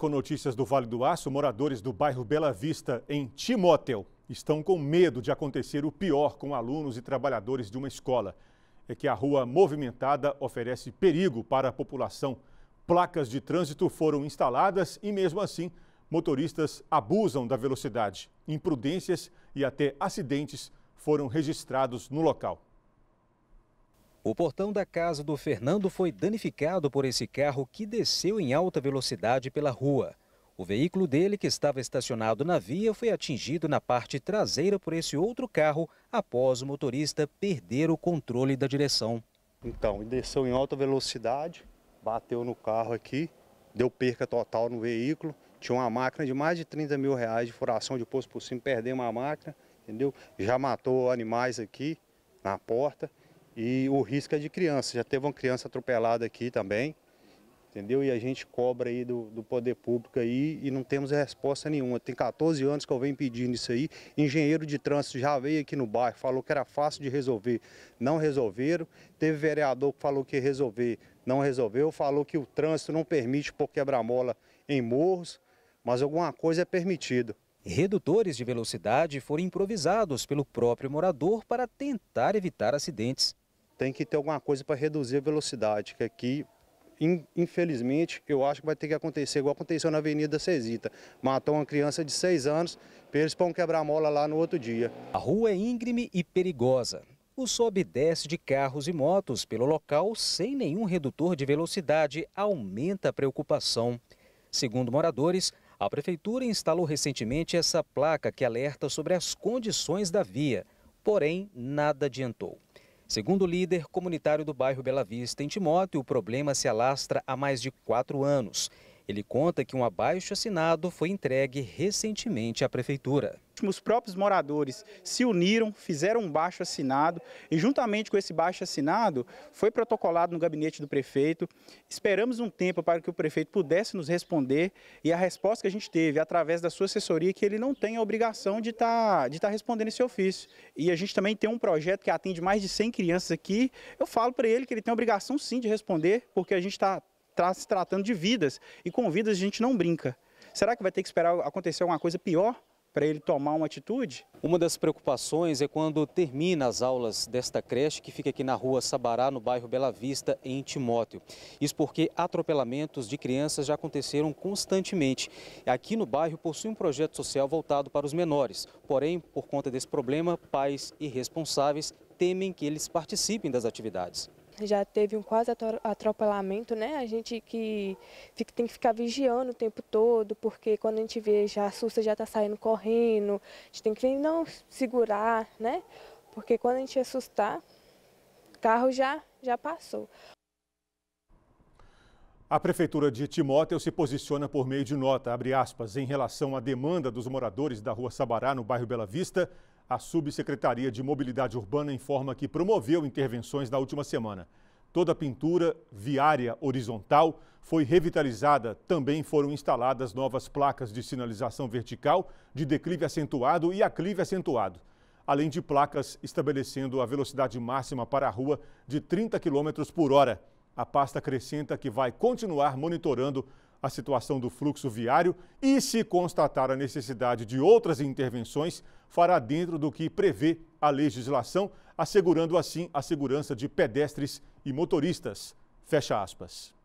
Com notícias do Vale do Aço, moradores do bairro Bela Vista, em Timóteo, estão com medo de acontecer o pior com alunos e trabalhadores de uma escola. É que a rua movimentada oferece perigo para a população. Placas de trânsito foram instaladas e, mesmo assim, motoristas abusam da velocidade. Imprudências e até acidentes foram registrados no local. O portão da casa do Fernando foi danificado por esse carro que desceu em alta velocidade pela rua. O veículo dele, que estava estacionado na via, foi atingido na parte traseira por esse outro carro após o motorista perder o controle da direção. Então, desceu em alta velocidade, bateu no carro aqui, deu perca total no veículo. Tinha uma máquina de mais de 30 mil reais de furação de posto por cima, perdeu uma máquina, entendeu? Já matou animais aqui na porta. E o risco é de criança. Já teve uma criança atropelada aqui também, entendeu? E a gente cobra aí do, do poder público aí e não temos resposta nenhuma. Tem 14 anos que eu venho pedindo isso aí. Engenheiro de trânsito já veio aqui no bairro, falou que era fácil de resolver, não resolveram. Teve vereador que falou que ia resolver, não resolveu. Falou que o trânsito não permite pôr quebra-mola em morros, mas alguma coisa é permitida. Redutores de velocidade foram improvisados pelo próprio morador para tentar evitar acidentes tem que ter alguma coisa para reduzir a velocidade, que aqui, infelizmente, eu acho que vai ter que acontecer, igual aconteceu na Avenida Cesita. Matou uma criança de 6 anos, eles para um quebra-mola lá no outro dia. A rua é íngreme e perigosa. O sobe e desce de carros e motos pelo local sem nenhum redutor de velocidade aumenta a preocupação. Segundo moradores, a prefeitura instalou recentemente essa placa que alerta sobre as condições da via, porém nada adiantou. Segundo o líder comunitário do bairro Bela Vista, em Timóteo, o problema se alastra há mais de quatro anos. Ele conta que um abaixo assinado foi entregue recentemente à prefeitura. Os próprios moradores se uniram, fizeram um baixo assinado e, juntamente com esse baixo assinado, foi protocolado no gabinete do prefeito. Esperamos um tempo para que o prefeito pudesse nos responder e a resposta que a gente teve, através da sua assessoria, é que ele não tem a obrigação de estar tá, de tá respondendo esse ofício. E a gente também tem um projeto que atende mais de 100 crianças aqui. Eu falo para ele que ele tem a obrigação sim de responder, porque a gente está está se tratando de vidas. E com vidas a gente não brinca. Será que vai ter que esperar acontecer alguma coisa pior para ele tomar uma atitude? Uma das preocupações é quando termina as aulas desta creche, que fica aqui na rua Sabará, no bairro Bela Vista, em Timóteo. Isso porque atropelamentos de crianças já aconteceram constantemente. Aqui no bairro possui um projeto social voltado para os menores. Porém, por conta desse problema, pais irresponsáveis temem que eles participem das atividades já teve um quase atropelamento, né? A gente que fica, tem que ficar vigiando o tempo todo, porque quando a gente vê já assusta já está saindo correndo, a gente tem que não segurar, né? Porque quando a gente assustar, o carro já, já passou. A Prefeitura de Timóteo se posiciona por meio de nota, abre aspas, em relação à demanda dos moradores da rua Sabará, no bairro Bela Vista, a Subsecretaria de Mobilidade Urbana informa que promoveu intervenções na última semana. Toda a pintura viária horizontal foi revitalizada. Também foram instaladas novas placas de sinalização vertical, de declive acentuado e aclive acentuado, além de placas estabelecendo a velocidade máxima para a rua de 30 km por hora. A pasta acrescenta que vai continuar monitorando a situação do fluxo viário e, se constatar a necessidade de outras intervenções, fará dentro do que prevê a legislação, assegurando assim a segurança de pedestres e motoristas. Fecha aspas.